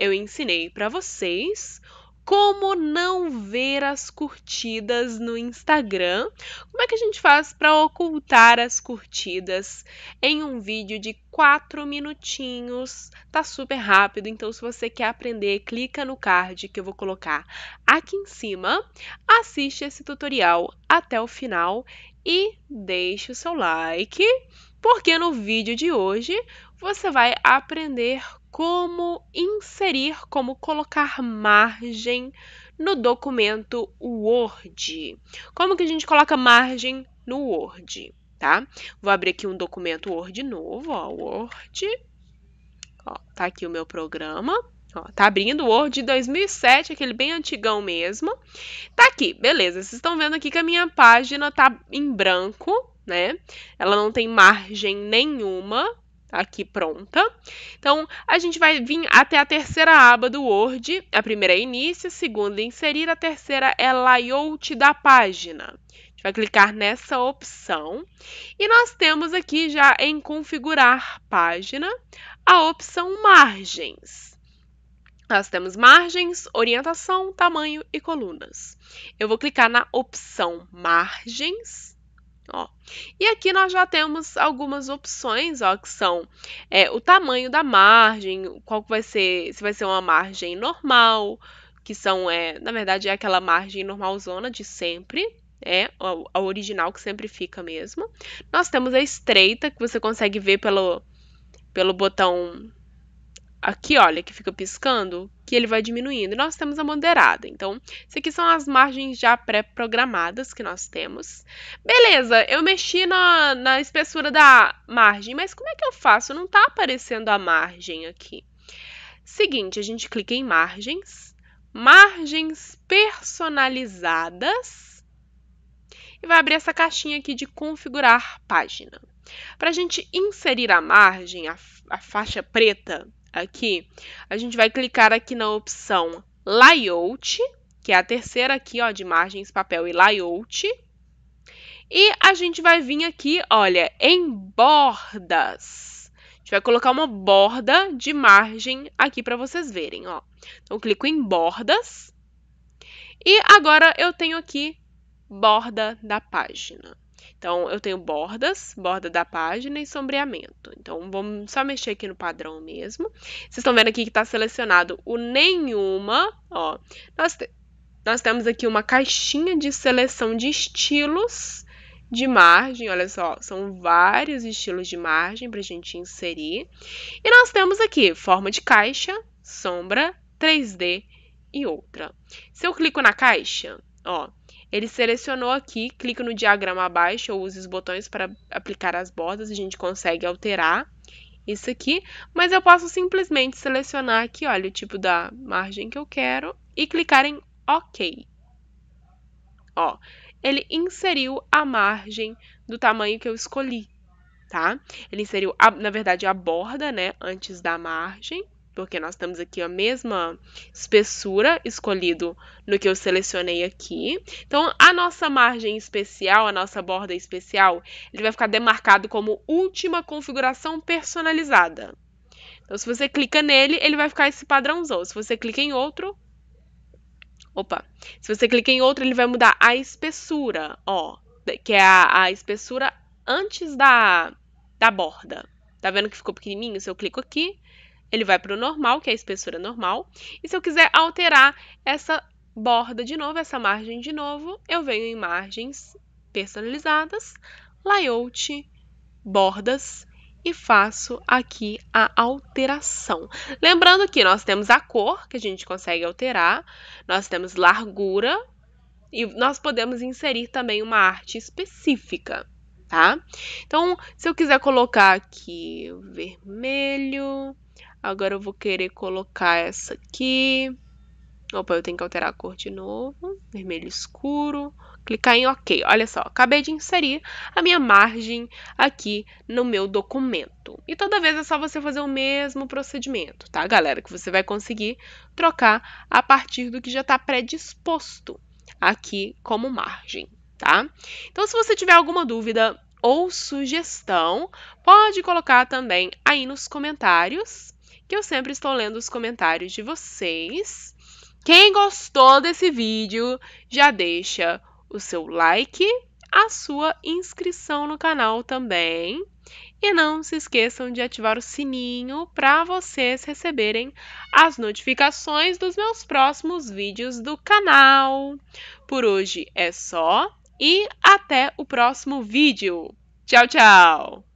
eu ensinei para vocês como não ver as curtidas no Instagram. Como é que a gente faz para ocultar as curtidas em um vídeo de 4 minutinhos? Tá super rápido, então se você quer aprender, clica no card que eu vou colocar aqui em cima, assiste esse tutorial até o final e deixe o seu like porque no vídeo de hoje você vai aprender como inserir, como colocar margem no documento Word. Como que a gente coloca margem no Word, tá? Vou abrir aqui um documento Word novo, ó, Word. Ó, tá aqui o meu programa. Ó, tá abrindo o Word 2007, aquele bem antigão mesmo. Tá aqui, beleza. Vocês estão vendo aqui que a minha página tá em branco, né? Ela não tem margem nenhuma aqui pronta. Então, a gente vai vir até a terceira aba do Word. A primeira é início, a segunda é inserir, a terceira é layout da página. A gente vai clicar nessa opção e nós temos aqui já em configurar página a opção margens. Nós temos margens, orientação, tamanho e colunas. Eu vou clicar na opção margens Ó. E aqui nós já temos algumas opções, ó, que são é, o tamanho da margem, qual vai ser, se vai ser uma margem normal, que são, é, na verdade, é aquela margem normalzona de sempre, é a original que sempre fica mesmo. Nós temos a estreita, que você consegue ver pelo, pelo botão aqui, olha, que fica piscando, que ele vai diminuindo. nós temos a moderada. Então, isso aqui são as margens já pré-programadas que nós temos. Beleza, eu mexi na, na espessura da margem, mas como é que eu faço? Não está aparecendo a margem aqui. Seguinte, a gente clica em margens, margens personalizadas e vai abrir essa caixinha aqui de configurar página. Para a gente inserir a margem, a, a faixa preta, aqui, a gente vai clicar aqui na opção Layout, que é a terceira aqui, ó, de margens, papel e layout. E a gente vai vir aqui, olha, em bordas. A gente vai colocar uma borda de margem aqui para vocês verem, ó. Então, eu clico em bordas. E agora eu tenho aqui borda da página. Então, eu tenho bordas, borda da página e sombreamento. Então, vamos só mexer aqui no padrão mesmo. Vocês estão vendo aqui que está selecionado o nenhuma, ó. Nós, te nós temos aqui uma caixinha de seleção de estilos de margem, olha só, são vários estilos de margem para a gente inserir. E nós temos aqui forma de caixa, sombra, 3D e outra. Se eu clico na caixa, Ó, ele selecionou aqui, clica no diagrama abaixo ou usa os botões para aplicar as bordas, a gente consegue alterar isso aqui, mas eu posso simplesmente selecionar aqui, olha, o tipo da margem que eu quero e clicar em OK. Ó, ele inseriu a margem do tamanho que eu escolhi, tá? Ele inseriu, a, na verdade, a borda, né, antes da margem porque nós temos aqui a mesma espessura escolhido no que eu selecionei aqui. Então, a nossa margem especial, a nossa borda especial, ele vai ficar demarcado como última configuração personalizada. Então, se você clica nele, ele vai ficar esse padrãozão. Se você clica em outro, opa, se você clica em outro, ele vai mudar a espessura, ó, que é a, a espessura antes da, da borda. Tá vendo que ficou pequenininho? Se eu clico aqui, ele vai para o normal, que é a espessura normal. E se eu quiser alterar essa borda de novo, essa margem de novo, eu venho em margens personalizadas, layout, bordas e faço aqui a alteração. Lembrando que nós temos a cor que a gente consegue alterar, nós temos largura e nós podemos inserir também uma arte específica, tá? Então, se eu quiser colocar aqui vermelho, Agora eu vou querer colocar essa aqui. Opa, eu tenho que alterar a cor de novo. Vermelho escuro. Clicar em OK. Olha só, acabei de inserir a minha margem aqui no meu documento. E toda vez é só você fazer o mesmo procedimento, tá, galera? Que você vai conseguir trocar a partir do que já está predisposto aqui como margem, tá? Então, se você tiver alguma dúvida ou sugestão, pode colocar também aí nos comentários que eu sempre estou lendo os comentários de vocês. Quem gostou desse vídeo, já deixa o seu like, a sua inscrição no canal também. E não se esqueçam de ativar o sininho para vocês receberem as notificações dos meus próximos vídeos do canal. Por hoje é só e até o próximo vídeo. Tchau, tchau!